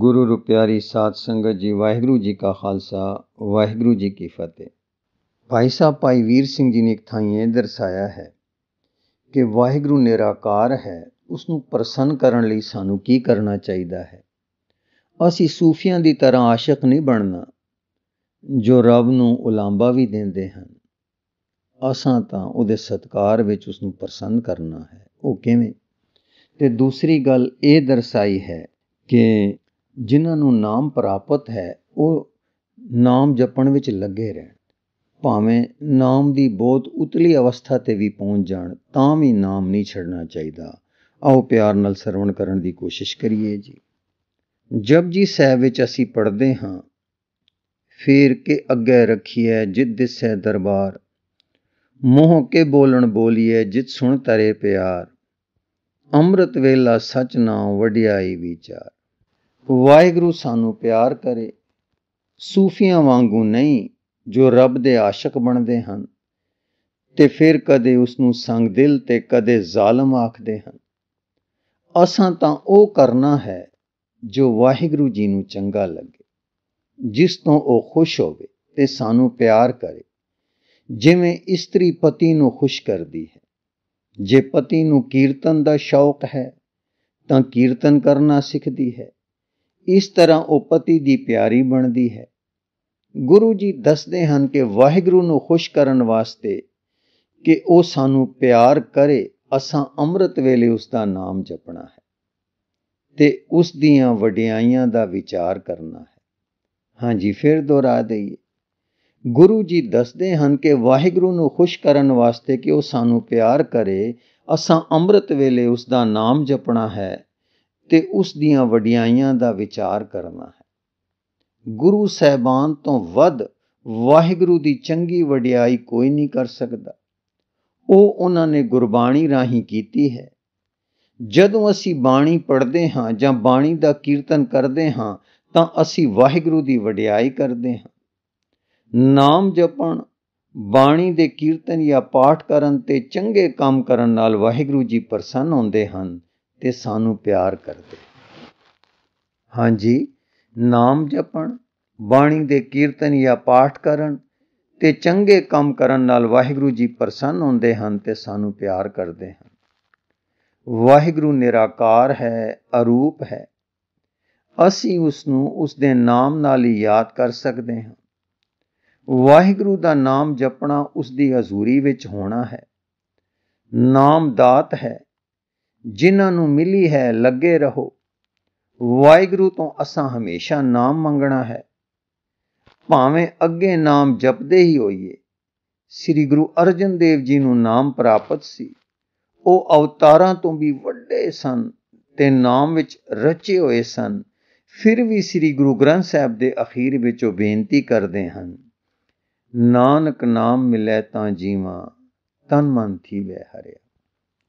ਗੁਰੂ ਰੁਪਿਆਰੀ ਸਾਧ ਸੰਗਤ ਜੀ ਵਾਹਿਗੁਰੂ ਜੀ ਕਾ ਖਾਲਸਾ ਵਾਹਿਗੁਰੂ ਜੀ ਕੀ ਫਤਿਹ ਭਾਈ ਸਾਹਿਬ ਭਾਈ ਵੀਰ ਸਿੰਘ ਜੀ ਨੇ ਇੱਕ ਥਾਂ ਇਹ ਦਰਸਾਇਆ ਹੈ ਕਿ ਵਾਹਿਗੁਰੂ ਨਿਰਾਕਾਰ ਹੈ ਉਸ ਨੂੰ ਪ੍ਰਸੰਨ ਕਰਨ ਲਈ ਸਾਨੂੰ ਕੀ ਕਰਨਾ ਚਾਹੀਦਾ ਹੈ ਅਸੀਂ ਸੂਫੀਆਂ ਦੀ ਤਰ੍ਹਾਂ ਆਸ਼ਿਕ ਨਹੀਂ ਬਣਨਾ ਜੋ ਰੱਬ ਨੂੰ ਉਲਾਂਬਾ ਵੀ ਦਿੰਦੇ ਹਨ ਅਸਾਂ ਤਾਂ ਉਹਦੇ ਸਤਕਾਰ ਵਿੱਚ ਉਸ ਨੂੰ ਪ੍ਰਸੰਨ ਕਰਨਾ ਹੈ ਉਹ ਕਿਵੇਂ ਤੇ ਦੂਸਰੀ ਗੱਲ ਇਹ ਦਰਸਾਈ ਹੈ ਕਿ ਜਿਨ੍ਹਾਂ ਨੂੰ ਨਾਮ ਪ੍ਰਾਪਤ ਹੈ ਉਹ ਨਾਮ ਜਪਣ ਵਿੱਚ ਲੱਗੇ ਰਹਿਣ ਭਾਵੇਂ ਨਾਮ ਦੀ ਬਹੁਤ ਉਤਲੀ ਅਵਸਥਾ ਤੇ ਵੀ ਪਹੁੰਚ ਜਾਣ ਤਾਂ ਵੀ ਨਾਮ ਨਹੀਂ ਛੱਡਣਾ ਚਾਹੀਦਾ ਆਓ ਪਿਆਰ ਨਾਲ ਸਰਵਣ ਕਰਨ ਦੀ ਕੋਸ਼ਿਸ਼ ਕਰੀਏ ਜੀ ਜਪਜੀ ਸਾਹਿਬ ਵਿੱਚ ਅਸੀਂ ਪੜ੍ਹਦੇ ਹਾਂ ਫੇਰ ਕੇ ਅੱਗੇ ਰੱਖੀਐ ਜਿਤ ਦਿਸੈ ਦਰਬਾਰ ਮੋਹ ਕੇ ਬੋਲਣ ਬੋਲੀਐ ਜਿਤ ਸੁਣ ਤਰੇ ਪਿਆਰ ਅੰਮ੍ਰਿਤ ਵੇਲਾ ਸਚ ਨਾਮ ਵਡਿਆਈ ਵਿਚਾਰ ਵਾਹਿਗੁਰੂ ਸਾਨੂੰ ਪਿਆਰ ਕਰੇ ਸੂਫੀਆਂ ਵਾਂਗੂ ਨਹੀਂ ਜੋ ਰੱਬ ਦੇ ਆਸ਼ਿਕ ਬਣਦੇ ਹਨ ਤੇ ਫਿਰ ਕਦੇ ਉਸ ਨੂੰ ਸੰਗ ਦਿਲ ਤੇ ਕਦੇ ਜ਼ਾਲਮ ਆਖਦੇ ਹਨ ਅਸਾਂ ਤਾਂ ਉਹ ਕਰਨਾ ਹੈ ਜੋ ਵਾਹਿਗੁਰੂ ਜੀ ਨੂੰ ਚੰਗਾ ਲੱਗੇ ਜਿਸ ਤੋਂ ਉਹ ਖੁਸ਼ ਹੋਵੇ ਤੇ ਸਾਨੂੰ ਪਿਆਰ ਕਰੇ ਜਿਵੇਂ ਇਸਤਰੀ ਪਤੀ ਨੂੰ ਖੁਸ਼ ਕਰਦੀ ਹੈ ਜੇ ਪਤੀ ਨੂੰ ਕੀਰਤਨ ਦਾ ਸ਼ੌਕ ਹੈ ਤਾਂ ਕੀਰਤਨ ਕਰਨਾ ਸਿੱਖਦੀ ਹੈ ਇਸ ਤਰ੍ਹਾਂ ਉਹ ਪਤੀ ਦੀ ਪਿਆਰੀ ਬਣਦੀ ਹੈ ਗੁਰੂ ਜੀ ਦੱਸਦੇ ਹਨ ਕਿ ਵਾਹਿਗੁਰੂ ਨੂੰ ਖੁਸ਼ ਕਰਨ ਵਾਸਤੇ ਕਿ ਉਹ ਸਾਨੂੰ ਪਿਆਰ ਕਰੇ ਅਸਾਂ ਅੰਮ੍ਰਿਤ ਵੇਲੇ ਉਸ ਦਾ ਨਾਮ ਜਪਣਾ ਹੈ ਤੇ ਉਸ ਦੀਆਂ ਵਡਿਆਈਆਂ ਦਾ ਵਿਚਾਰ ਕਰਨਾ ਹੈ ਹਾਂਜੀ ਫਿਰ ਦੁਹਰਾ ਦਈਏ ਗੁਰੂ ਜੀ ਦੱਸਦੇ ਹਨ ਕਿ ਵਾਹਿਗੁਰੂ ਨੂੰ ਖੁਸ਼ ਕਰਨ ਵਾਸਤੇ ਕਿ ਉਹ ਸਾਨੂੰ ਪਿਆਰ ਕਰੇ ਅਸਾਂ ਅੰਮ੍ਰਿਤ ਵੇਲੇ ਉਸ ਦਾ ਨਾਮ ਜਪਣਾ ਹੈ ਤੇ ਉਸ ਦੀਆਂ ਵਡਿਆਈਆਂ ਦਾ ਵਿਚਾਰ ਕਰਨਾ ਹੈ ਗੁਰੂ ਸਹਿਬਾਨ ਤੋਂ ਵੱਧ ਵਾਹਿਗੁਰੂ ਦੀ ਚੰਗੀ ਵਡਿਆਈ ਕੋਈ ਨਹੀਂ ਕਰ ਸਕਦਾ ਉਹ ਉਹਨਾਂ ਨੇ ਗੁਰਬਾਣੀ ਰਾਹੀਂ ਕੀਤੀ ਹੈ ਜਦੋਂ ਅਸੀਂ ਬਾਣੀ ਪੜ੍ਹਦੇ ਹਾਂ ਜਾਂ ਬਾਣੀ ਦਾ ਕੀਰਤਨ ਕਰਦੇ ਹਾਂ ਤਾਂ ਅਸੀਂ ਵਾਹਿਗੁਰੂ ਦੀ ਵਡਿਆਈ ਕਰਦੇ ਹਾਂ ਨਾਮ ਜਪਣ ਬਾਣੀ ਦੇ ਕੀਰਤਨ ਜਾਂ ਪਾਠ ਕਰਨ ਤੇ ਚੰਗੇ ਕੰਮ ਕਰਨ ਨਾਲ ਵਾਹਿਗੁਰੂ ਜੀ ਪ੍ਰਸੰਨ ਹੁੰਦੇ ਹਨ ਤੇ ਸਾਨੂੰ ਪਿਆਰ ਕਰਦੇ ਹਾਂਜੀ ਨਾਮ ਜਪਣ ਬਾਣੀ ਦੇ ਕੀਰਤਨ ਜਾਂ ਪਾਠ ਕਰਨ ਤੇ ਚੰਗੇ ਕੰਮ ਕਰਨ ਨਾਲ ਵਾਹਿਗੁਰੂ ਜੀ ਪ੍ਰਸੰਨ ਹੁੰਦੇ ਹਨ ਤੇ ਸਾਨੂੰ ਪਿਆਰ ਕਰਦੇ ਹਨ ਵਾਹਿਗੁਰੂ ਨਿਰਾਕਾਰ ਹੈ ਅਰੂਪ ਹੈ ਅਸੀਂ ਉਸ ਨੂੰ ਉਸ ਦੇ ਨਾਮ ਨਾਲ ਹੀ ਯਾਦ ਕਰ ਸਕਦੇ ਹਾਂ ਵਾਹਿਗੁਰੂ ਦਾ ਨਾਮ ਜਪਣਾ ਉਸ ਦੀ ਹਜ਼ੂਰੀ ਵਿੱਚ ਹੋਣਾ ਹੈ ਨਾਮ ਦਾਤ ਹੈ ਜਿਨ੍ਹਾਂ ਨੂੰ ਮਿਲੀ ਹੈ ਲੱਗੇ ਰਹੋ ਵਾਹਿਗੁਰੂ ਤੋਂ ਅਸਾਂ ਹਮੇਸ਼ਾ ਨਾਮ ਮੰਗਣਾ ਹੈ ਭਾਵੇਂ ਅੱਗੇ ਨਾਮ ਜਪਦੇ ਹੀ ਹੋਈਏ ਸ੍ਰੀ ਗੁਰੂ ਅਰਜਨ ਦੇਵ ਜੀ ਨੂੰ ਨਾਮ ਪ੍ਰਾਪਤ ਸੀ ਉਹ ਅਵਤਾਰਾਂ ਤੋਂ ਵੀ ਵੱਡੇ ਸਨ ਤੇ ਨਾਮ ਵਿੱਚ ਰਚੇ ਹੋਏ ਸਨ ਫਿਰ ਵੀ ਸ੍ਰੀ ਗੁਰੂ ਗ੍ਰੰਥ ਸਾਹਿਬ ਦੇ ਅਖੀਰ ਵਿੱਚ ਉਹ ਬੇਨਤੀ ਕਰਦੇ ਹਨ ਨਾਨਕ ਨਾਮ ਮਿਲੇ ਤਾਂ ਜੀਵਾ ਤਨ ਮਨ ਵੇ ਹਰਿਆ